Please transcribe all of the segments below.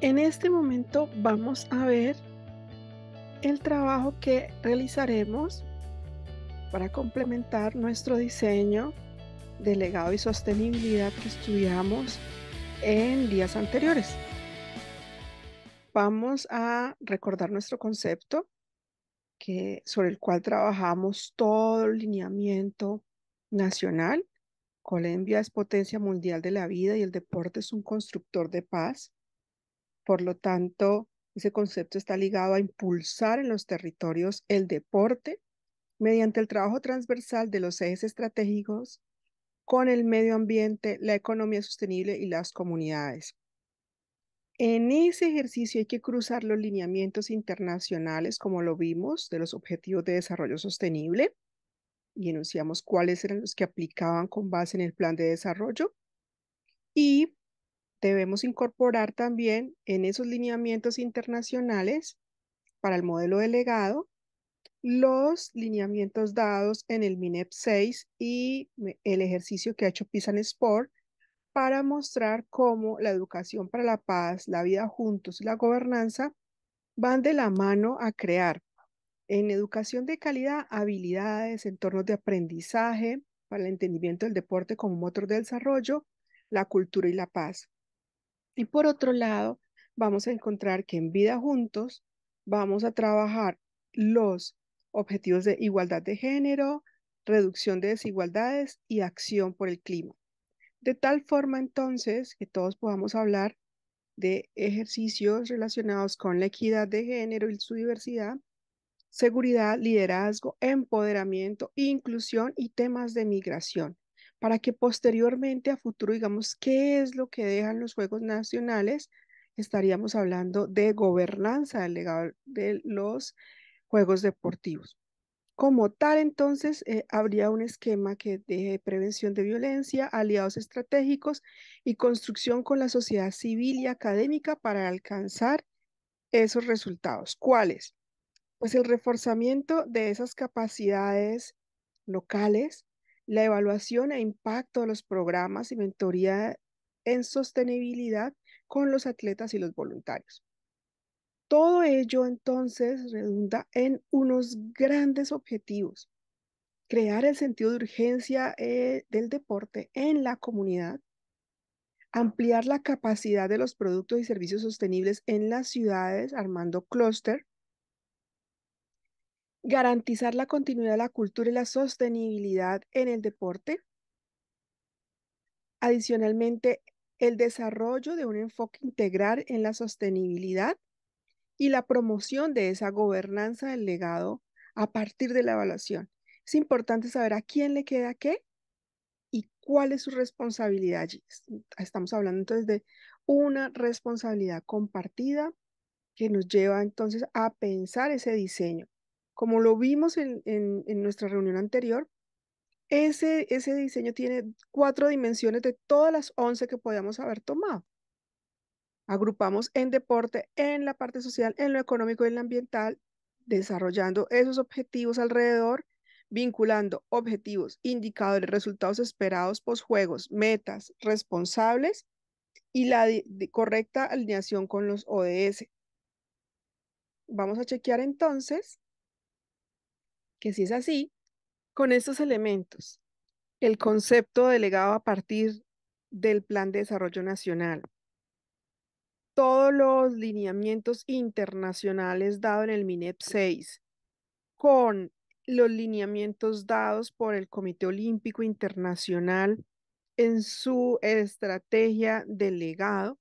En este momento vamos a ver el trabajo que realizaremos para complementar nuestro diseño de legado y sostenibilidad que estudiamos en días anteriores. Vamos a recordar nuestro concepto que, sobre el cual trabajamos todo el lineamiento nacional. Colombia es potencia mundial de la vida y el deporte es un constructor de paz. Por lo tanto, ese concepto está ligado a impulsar en los territorios el deporte mediante el trabajo transversal de los ejes estratégicos con el medio ambiente, la economía sostenible y las comunidades. En ese ejercicio hay que cruzar los lineamientos internacionales, como lo vimos, de los objetivos de desarrollo sostenible y enunciamos cuáles eran los que aplicaban con base en el plan de desarrollo y debemos incorporar también en esos lineamientos internacionales para el modelo delegado los lineamientos dados en el MINEP 6 y el ejercicio que ha hecho Pisan Sport para mostrar cómo la educación para la paz, la vida juntos y la gobernanza van de la mano a crear en educación de calidad habilidades, entornos de aprendizaje para el entendimiento del deporte como motor de desarrollo, la cultura y la paz. Y por otro lado, vamos a encontrar que en vida juntos vamos a trabajar los objetivos de igualdad de género, reducción de desigualdades y acción por el clima. De tal forma entonces que todos podamos hablar de ejercicios relacionados con la equidad de género y su diversidad, seguridad, liderazgo, empoderamiento, inclusión y temas de migración para que posteriormente a futuro digamos qué es lo que dejan los Juegos Nacionales, estaríamos hablando de gobernanza del legado de los Juegos Deportivos. Como tal, entonces, eh, habría un esquema que deje prevención de violencia, aliados estratégicos y construcción con la sociedad civil y académica para alcanzar esos resultados. ¿Cuáles? Pues el reforzamiento de esas capacidades locales, la evaluación e impacto de los programas y mentoría en sostenibilidad con los atletas y los voluntarios. Todo ello entonces redunda en unos grandes objetivos. Crear el sentido de urgencia eh, del deporte en la comunidad, ampliar la capacidad de los productos y servicios sostenibles en las ciudades armando clúster, garantizar la continuidad de la cultura y la sostenibilidad en el deporte. Adicionalmente, el desarrollo de un enfoque integral en la sostenibilidad y la promoción de esa gobernanza del legado a partir de la evaluación. Es importante saber a quién le queda qué y cuál es su responsabilidad allí. Estamos hablando entonces de una responsabilidad compartida que nos lleva entonces a pensar ese diseño como lo vimos en, en, nuestra reunión anterior, ese, ese diseño tiene cuatro dimensiones de todas las once que podíamos haber tomado. Agrupamos en deporte, en la parte social, en lo económico y en lo ambiental, desarrollando esos objetivos alrededor, vinculando objetivos, indicadores, resultados esperados, posjuegos, metas, responsables y la correcta alineación con los ODS. Vamos a chequear entonces que si es así, con estos elementos, el concepto delegado a partir del Plan de Desarrollo Nacional, todos los lineamientos internacionales dados en el MINEP 6, con los lineamientos dados por el Comité Olímpico Internacional en su estrategia delegado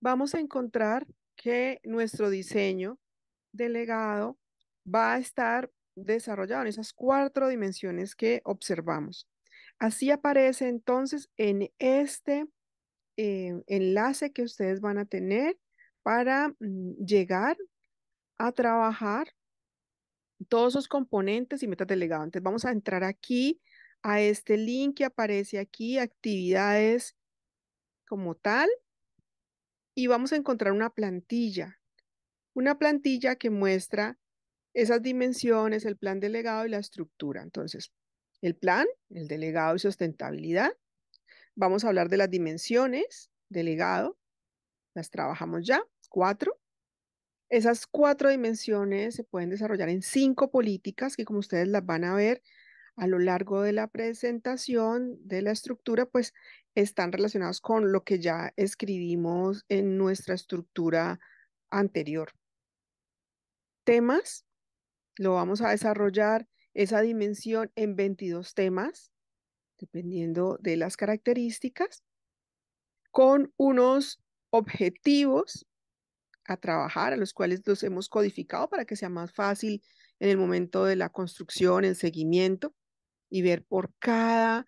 vamos a encontrar que nuestro diseño delegado va a estar desarrollado en esas cuatro dimensiones que observamos. Así aparece entonces en este eh, enlace que ustedes van a tener para mm, llegar a trabajar todos sus componentes y metas del Entonces vamos a entrar aquí a este link que aparece aquí, actividades como tal, y vamos a encontrar una plantilla, una plantilla que muestra esas dimensiones, el plan delegado y la estructura. Entonces, el plan, el delegado y sustentabilidad. Vamos a hablar de las dimensiones, delegado, las trabajamos ya, cuatro. Esas cuatro dimensiones se pueden desarrollar en cinco políticas que como ustedes las van a ver a lo largo de la presentación de la estructura, pues están relacionados con lo que ya escribimos en nuestra estructura anterior. Temas, lo vamos a desarrollar esa dimensión en 22 temas, dependiendo de las características, con unos objetivos a trabajar, a los cuales los hemos codificado para que sea más fácil en el momento de la construcción, el seguimiento y ver por cada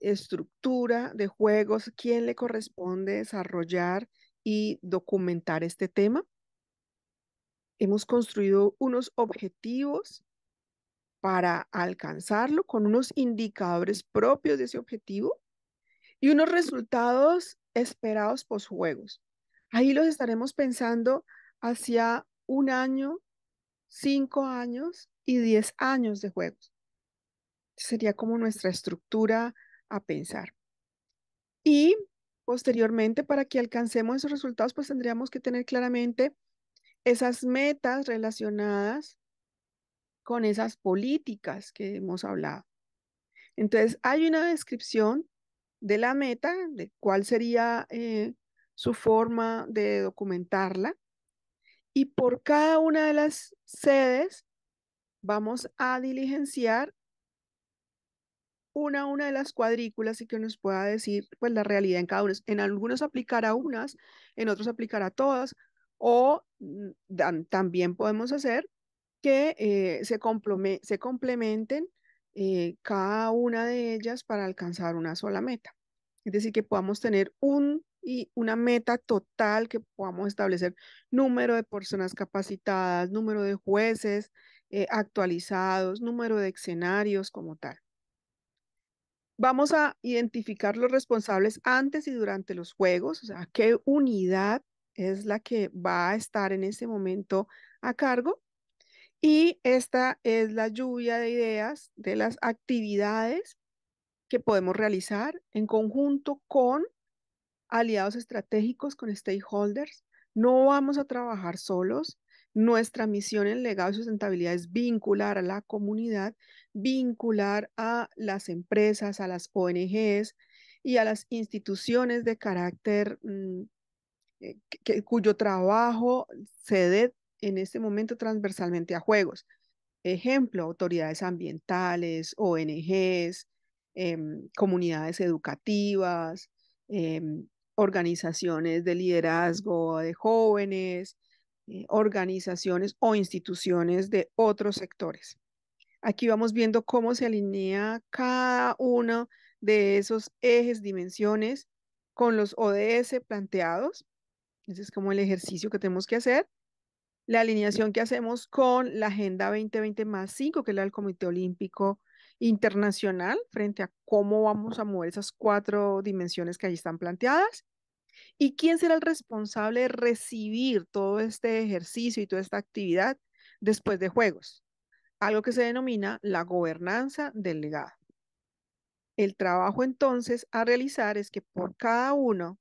estructura de juegos quién le corresponde desarrollar y documentar este tema hemos construido unos objetivos para alcanzarlo con unos indicadores propios de ese objetivo y unos resultados esperados post juegos. Ahí los estaremos pensando hacia un año, cinco años y diez años de juegos. Sería como nuestra estructura a pensar. Y posteriormente, para que alcancemos esos resultados, pues tendríamos que tener claramente esas metas relacionadas con esas políticas que hemos hablado. Entonces, hay una descripción de la meta, de cuál sería eh, su forma de documentarla. Y por cada una de las sedes vamos a diligenciar una una de las cuadrículas y que nos pueda decir pues la realidad en cada una En algunos aplicará unas, en otros aplicará todas, o mm, también podemos hacer que eh, se, se, complementen eh, cada una de ellas para alcanzar una sola meta. Es decir, que podamos tener un y una meta total que podamos establecer número de personas capacitadas, número de jueces eh, actualizados, número de escenarios como tal. Vamos a identificar los responsables antes y durante los juegos, o sea, qué unidad es la que va a estar en ese momento a cargo. Y esta es la lluvia de ideas de las actividades que podemos realizar en conjunto con aliados estratégicos, con stakeholders. No vamos a trabajar solos. Nuestra misión en legado de sustentabilidad es vincular a la comunidad, vincular a las empresas, a las ONGs y a las instituciones de carácter mm, eh, cuyo trabajo se dé en este momento transversalmente a juegos. Ejemplo, autoridades ambientales, ONGs, em, comunidades educativas, em, organizaciones de liderazgo de jóvenes, eh, organizaciones o instituciones de otros sectores. Aquí vamos viendo cómo se alinea cada uno de esos ejes, dimensiones con los ODS planteados ese es como el ejercicio que tenemos que hacer. La alineación que hacemos con la Agenda 2020 más 5, que es la del Comité Olímpico Internacional, frente a cómo vamos a mover esas cuatro dimensiones que allí están planteadas. ¿Y quién será el responsable de recibir todo este ejercicio y toda esta actividad después de Juegos? Algo que se denomina la gobernanza del legado. El trabajo entonces a realizar es que por cada uno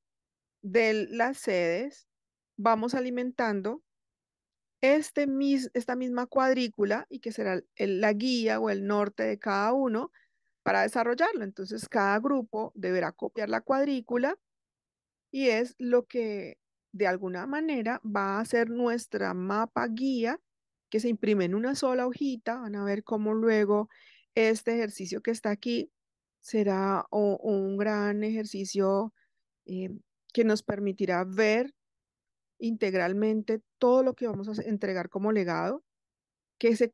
de las sedes, vamos alimentando este esta misma cuadrícula y que será la guía o el norte de cada uno para desarrollarlo. Entonces, cada grupo deberá copiar la cuadrícula y es lo que de alguna manera va a ser nuestra mapa guía que se imprime en una sola hojita. Van a ver cómo luego este ejercicio que está aquí será un gran ejercicio eh, que nos permitirá ver integralmente todo lo que vamos a entregar como legado, que se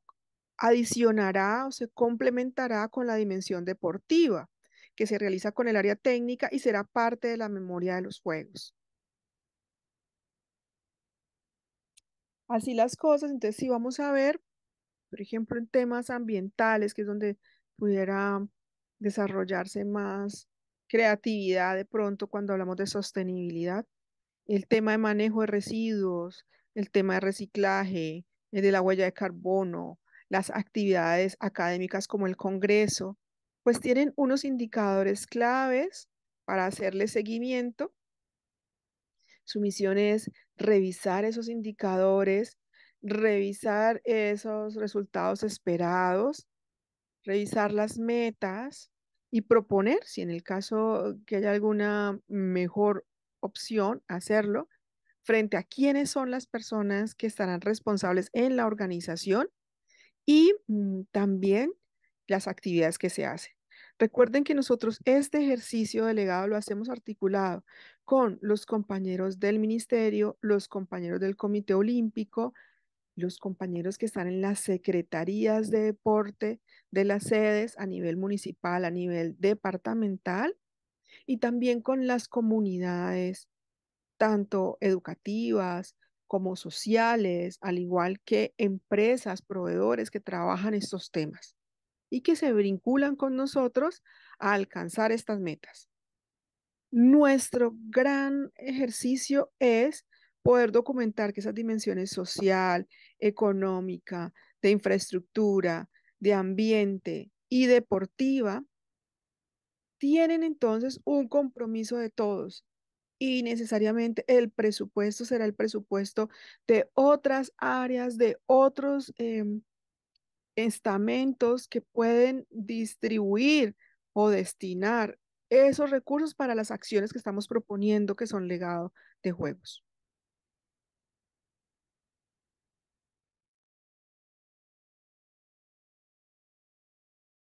adicionará o se complementará con la dimensión deportiva, que se realiza con el área técnica y será parte de la memoria de los juegos. Así las cosas, entonces si vamos a ver, por ejemplo, en temas ambientales, que es donde pudiera desarrollarse más creatividad de pronto cuando hablamos de sostenibilidad, el tema de manejo de residuos, el tema de reciclaje, el de la huella de carbono, las actividades académicas como el Congreso, pues tienen unos indicadores claves para hacerle seguimiento. Su misión es revisar esos indicadores, revisar esos resultados esperados, revisar las metas, y proponer, si en el caso que haya alguna mejor opción, hacerlo frente a quiénes son las personas que estarán responsables en la organización y mm, también las actividades que se hacen. Recuerden que nosotros este ejercicio delegado lo hacemos articulado con los compañeros del ministerio, los compañeros del Comité Olímpico, los compañeros que están en las secretarías de deporte de las sedes a nivel municipal, a nivel departamental y también con las comunidades, tanto educativas como sociales, al igual que empresas, proveedores que trabajan estos temas y que se vinculan con nosotros a alcanzar estas metas. Nuestro gran ejercicio es poder documentar que esas dimensiones social, económica, de infraestructura, de ambiente y deportiva, tienen entonces un compromiso de todos y necesariamente el presupuesto será el presupuesto de otras áreas, de otros em, estamentos que pueden distribuir o destinar esos recursos para las acciones que estamos proponiendo que son legado de juegos.